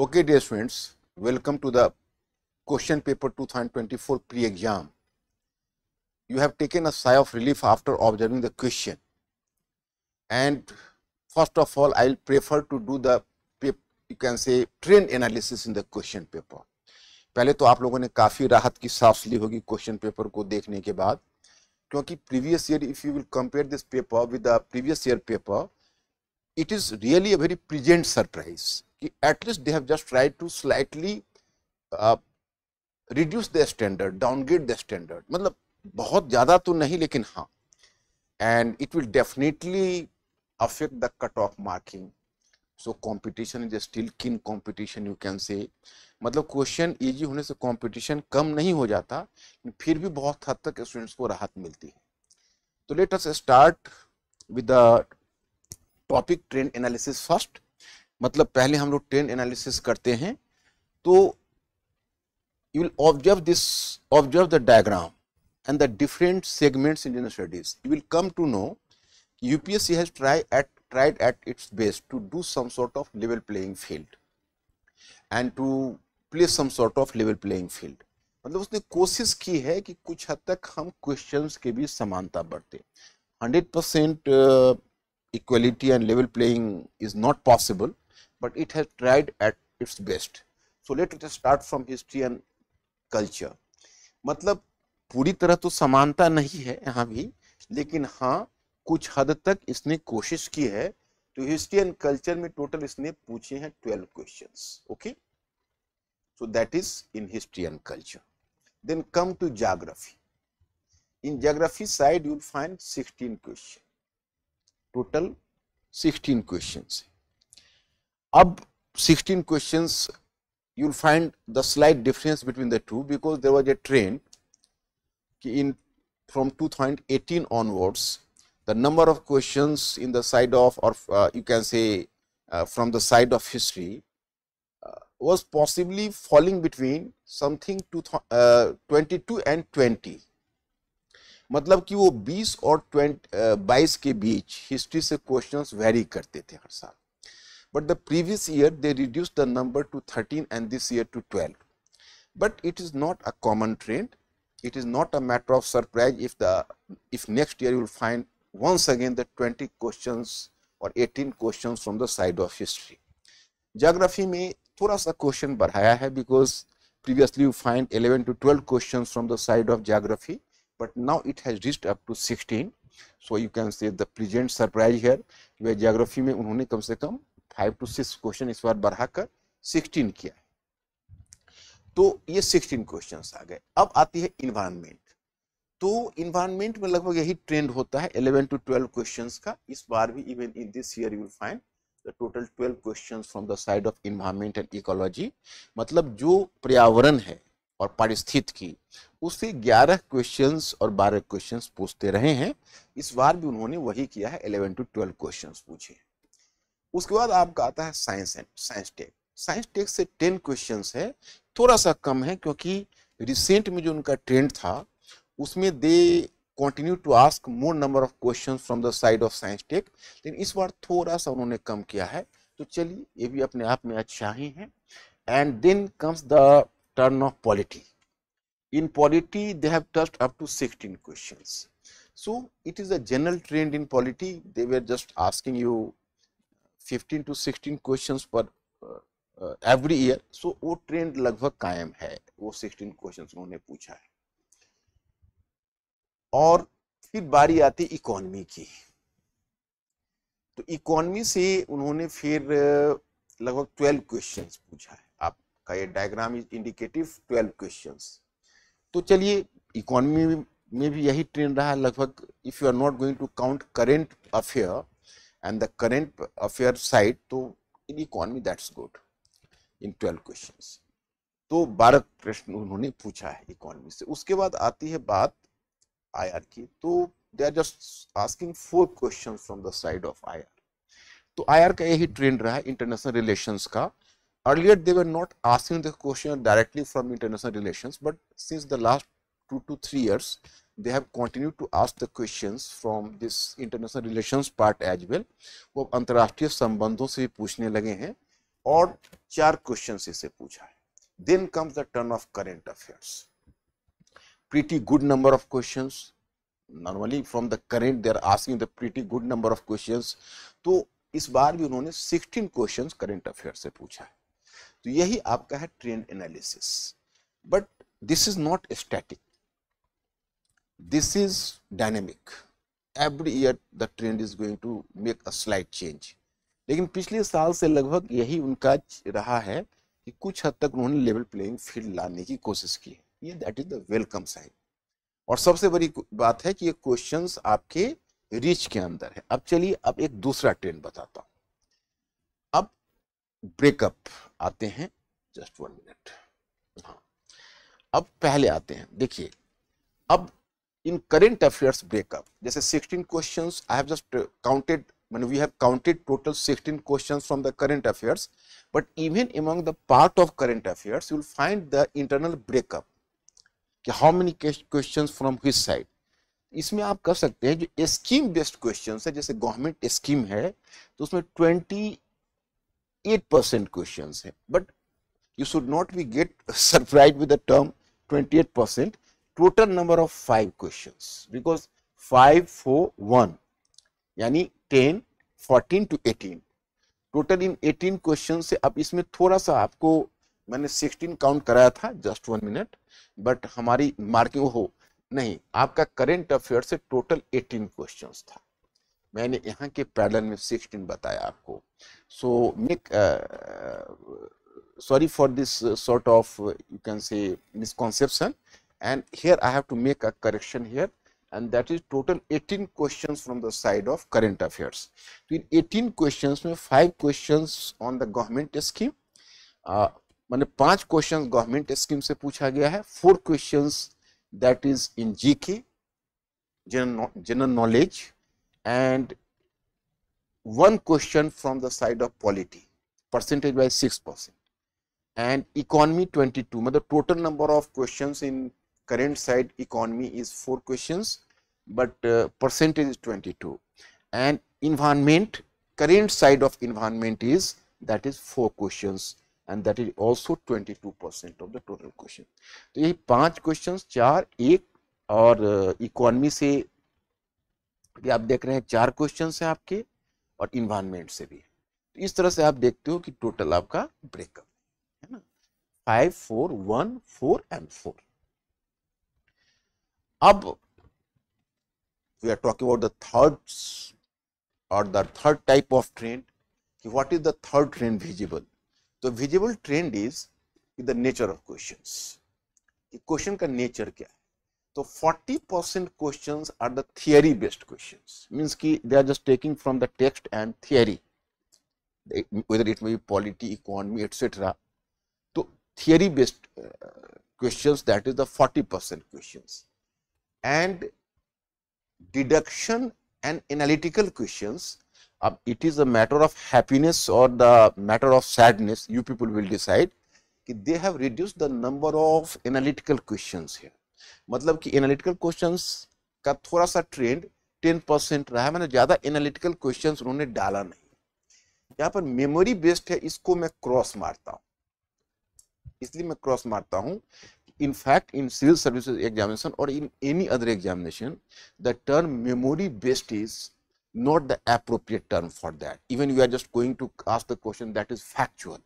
Okay, dear students, welcome to the question paper 2024 pre-exam. You have taken a sigh of relief after observing the question. And first of all, I will prefer to do the, you can say, trend analysis in the question paper. पहले तो आप लोगों ने काफ़ी राहत की सांस ली होगी क्वेश्चन पेपर को देखने के बाद क्योंकि previous year if you will compare this paper with the previous year paper it is really a very present surprise कि at least they have just tried to slightly reduce the standard downgrade the standard मतलब बहुत ज़्यादा तो नहीं लेकिन हाँ and it will definitely affect the cut off marking so competition is still keen competition you can say मतलब question easy होने से कॉम्पिटिशन कम नहीं हो जाता फिर भी बहुत हद तक स्टूडेंट्स को राहत मिलती है तो let us start with the topic trend analysis first मतलब पहले हम लोग ट्रेंड एनालिसिस करते हैं तो you will observe this observe the diagram and the different segments in general studies you will come to know UPSC has try at tried at its best to do some sort of level playing field and to play some sort of level playing field मतलब उसने कोशिश की है कि कुछ हद तक हम क्वेश्चन के भी समानता बढ़ते hundred percent equality and level playing is not possible but it has tried at its best. So let it start from history and culture. मतलब पूरी तरह तो समानता नहीं है यहाँ भी लेकिन हाँ कुछ हद तक इसने कोशिश की है तो हिस्ट्री एंड कल्चर में टोटल इसने पूछे हैं twelve question okay so that is in history and culture then come to geography in geography side you'll find sixteen question total sixteen question अब 16 question you find the slight difference between the two because there was a trend कि in from 2018 thousand eighteen onwards the number of question in the side of और you can से from the side of history was possibly falling between something two twenty two and twenty मतलब कि वो बीस और twenty uh, बाईस के बीच हिस्ट्री से क्वेश्चन वेरी करते थे हर साल but the previous year they reduced the number to 13 and this year to 12. But it is not a common trend, it is not a matter of surprise if the if next year you will find once again the 20 questions or 18 questions from the side of history. Geography may thoda sa question badhaya hai because previously you find 11 to 12 questions from the side of geography, but now it has reached up to 16. So, you can say the present surprise here where geography mein unhone kam se five to six question इस बार बढ़ाकर sixteen किया तो ये sixteen question आ गए अब आती है इन्वायरमेंट तो इन्वायरमेंट में लगभग यही ट्रेंड होता है इलेवन टू ट्वेल्व क्वेश्चन का इस बार भी even in this year you will find the total twelve question from the side of environment and ecology मतलब जो पर्यावरण है और पारिस्थित की उससे 11 क्वेश्चंस और 12 क्वेश्चंस पूछते रहे हैं इस बार भी उन्होंने वही किया है 11 टू 12 क्वेश्चंस पूछे हैं उसके बाद आपका आता है science and science tech science tech से टेन क्वेश्चन है थोड़ा सा कम है क्योंकि रिसेंट में जो उनका ट्रेंड था उसमें they continue to ask more number of question from the side of science tech लेकिन इस बार थोड़ा सा उन्होंने कम किया है तो चलिए ये भी अपने आप में अच्छा ही है and then comes the turn of polity in polity they have tossed up to sixteen questions so it is a general trend in polity they were just asking you 15 to 16 questions per every year so वो trend लगभग कायम है वो 16 questions उन्होंने पूछा है और फिर बारी आती इकोनॉमी की तो इकोनॉमी से उन्होंने फिर uh, लगभग ट्वेल्व क्वेश्चंस पूछा है आपका ये diagram is indicative twelve questions तो चलिए इकोनॉमी में भी यही ट्रेंड रहा लगभग if you are not going to count current affair and the current of your site to in economy that's good in 12 तो बारह प्रश्न उन्होंने पूछा है इकोनॉमी से उसके बाद आती है बात आर की तो they are just asking four question from the side of IR तो आईआर का यही ट्रेंड रहा है इंटरनेशनल रिलेशन का earlier they were not asking the question directly from international relation but since the last two two three years they have continued to ask the questions from this international relations part as well वो अंतर्राष्ट्रीय संबंधों से भी पूछने लगे हैं और चार क्वेश्चन इसे पूछा है then comes the turn of current affairs pretty good number of questions normally from the current they are asking the pretty good number of questions तो इस बार भी उन्होंने 16 क्वेश्चंस करंट अफेयर से पूछा है तो यही आपका है trend analysis but this is not static This is dynamic. Every year the trend is going to make a slight change लेकिन पिछले साल से लगभग यही उनका रहा है कि कुछ हद तक उन्होंने लेवल प्लेइंग फील्ड लाने की कोशिश की है ये that is the welcome sign और सबसे बड़ी बात है कि ये क्वेश्चंस आपके रीच के अंदर है अब चलिए अब एक दूसरा ट्रेंड बताता हूं अब ब्रेकअप आते हैं जस्ट वन मिनट हाँ अब पहले आते हैं देखिए अब in current affairs breakup जैसे 16 questions I have just counted when we have counted total 16 questions from the current affairs but even among the part of current affairs you will find the internal breakup कि how many questions from which side इसमें आप कर सकते हैं जो scheme based question है जैसे government scheme है तो उसमें ट्वेंटी एट परसेंट क्वेश्चन है but you should not be get surprise with the term twenty eight percent total number of five question because five four one यानी ten fourteen two eighteen total in eighteen question से अब इसमें थोड़ा सा आपको मैंने sixteen count कराया था जस्ट वन मिनट बट हमारी मार्किंग हो नहीं आपका करेंट अफेयर से टोटल एटीन क्वेश्चन था मैंने यहाँ के पैटर्न में सिक्सटीन बताया आपको so make sorry for this sort of you can say misconception and here I have to make a correction here and that is total 18 questions from the side of current affairs. So, in 18 questions 5 questions on the government scheme uh, मैंने 5 questions government scheme se पूछा gaya hai. 4 questions that is in GK general, general knowledge and one question from the side of polity percentage by 6 percent and economy 22 the total number of questions in current side economy is 4 questions but uh, percentage is 22 and environment current side of environment is that is 4 questions and that is also 22 percent of the total question. तो यही पांच questions चार एक और economy से ये आप देख रहे हैं चार questions हैं आपके और environment से भी इस तरह से आप देखते हो कि टोटल आपका ब्रेकअप है ना five four one four and four अब we are talking about the third और the third type of trend कि what is the third trend visible तो visible trend is the nature of question question का nature क्या है तो forty percent question are the theory based question means की they are just taking from the text and theory whether it may be polity economy etcetera तो theory based question that is the 40% percent question and deduction and analytical question अब it is a matter of happiness और the matter of sadness you people will decide कि they have reduce the number of analytical question मतलब कि analytical question का थोड़ा सा trend ten percent रहा है मैंने ज्यादा एनालिटिकल क्वेश्चन उन्होंने डाला नहीं यहाँ पर मेमोरी बेस्ड है इसको मैं क्रॉस मारता हूं इसलिए मैं क्रॉस मारता हूं In fact, in civil services examination or in any other examination, the term memory based is not the appropriate term for that. Even you are just going to ask the question that is factual.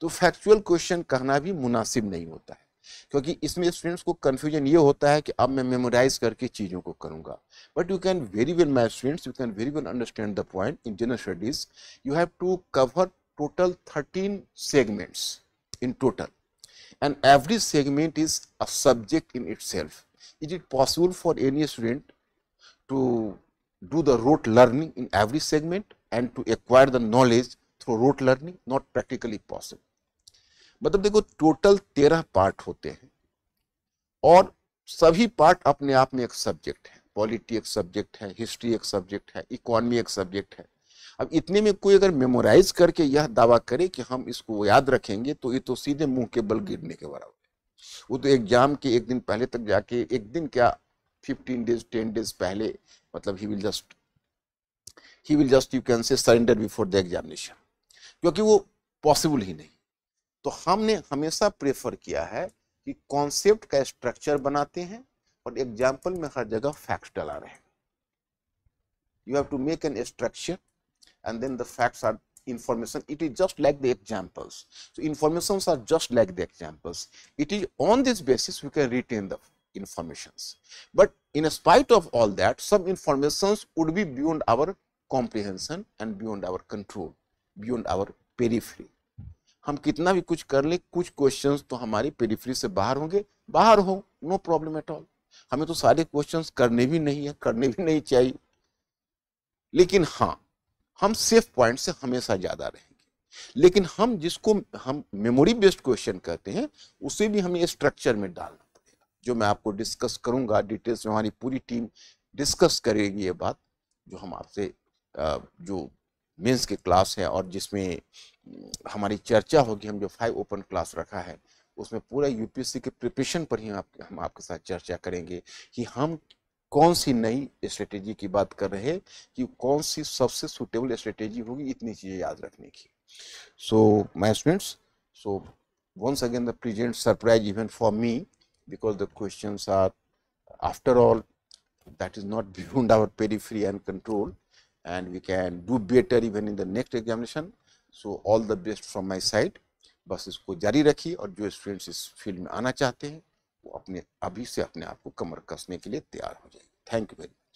तो factual question kehna bhi munasib nahi hota hai kyunki isme students ko confusion ye hota hai ki ab main memorize karke cheezon ko karunga but you can very well my students you can very well understand the point in general studies you have to cover total 13 segments in total and every segment is a subject in itself. Is it possible for any student to do the rote learning in every segment and to acquire the knowledge through rote learning? Not practically possible. मतलब देखो total तेरह part होते हैं और सभी part अपने आप में एक सब्जेक्ट है पॉलिटी एक सब्जेक्ट है हिस्ट्री एक सब्जेक्ट है इकोनॉमी एक सब्जेक्ट है अब इतने में कोई अगर मेमोराइज करके यह दावा करे कि हम इसको याद रखेंगे तो ये तो सीधे मुंह के बल हम्म। गिरने के बराबर वो तो एग्जाम के एक दिन पहले तक जाके एक दिन क्या फिफ्टीन डेज टेन डेज पहले मतलब he will just he will just you can say surrender before the examination क्योंकि वो पॉसिबल ही नहीं तो हमने हमेशा प्रेफर किया है कि कॉन्सेप्ट का स्ट्रक्चर बनाते हैं और एग्जाम्पल में हर जगह फैक्ट डला रहे हैं you have to make an structure and then the facts are information. It is just like the examples. So, informations are just like the examples. It is on this basis we can retain the informations. But in spite of all that, some informations would be beyond our comprehension and beyond our control, beyond our periphery. हम कितना भी कुछ कर ले कुछ questions तो हमारी periphery से बाहर होंगे बाहर हो नो प्रॉब्लम एट ऑल हमें तो सारे क्वेश्चंस करने भी नहीं है करने भी नहीं चाहिए लेकिन हाँ हम सेफ पॉइंट से हमेशा ज़्यादा रहेंगे लेकिन हम जिसको हम मेमोरी बेस्ड क्वेश्चन कहते हैं उसे भी हमें स्ट्रक्चर में डालना पड़ेगा जो मैं आपको डिस्कस करूंगा डिटेल्स में हमारी पूरी टीम डिस्कस करेगी ये बात जो हम आपसे जो मेंस के क्लास हैं और जिसमें हमारी चर्चा होगी हम जो फाइव ओपन क्लास रखा है उसमें पूरा यूपीएससी के प्रिपरेशन पर ही आप, हम आपके साथ चर्चा करेंगे कि हम कौन सी नई स्ट्रेटेजी की बात कर रहे हैं कि कौन सी सबसे सुटेबल स्ट्रेटेजी होगी इतनी चीज़ें याद रखने की so my students so once again the present surprise event for me because the question are after all that is not beyond our periphery and control and we can do better even in the next examination so all the best from my side बस इसको जारी रखिए और जो students इस field में आना चाहते हैं वो अपने अभी से अपने आप को कमर कसने के लिए तैयार हो जाएगी थैंक यू वेरी मच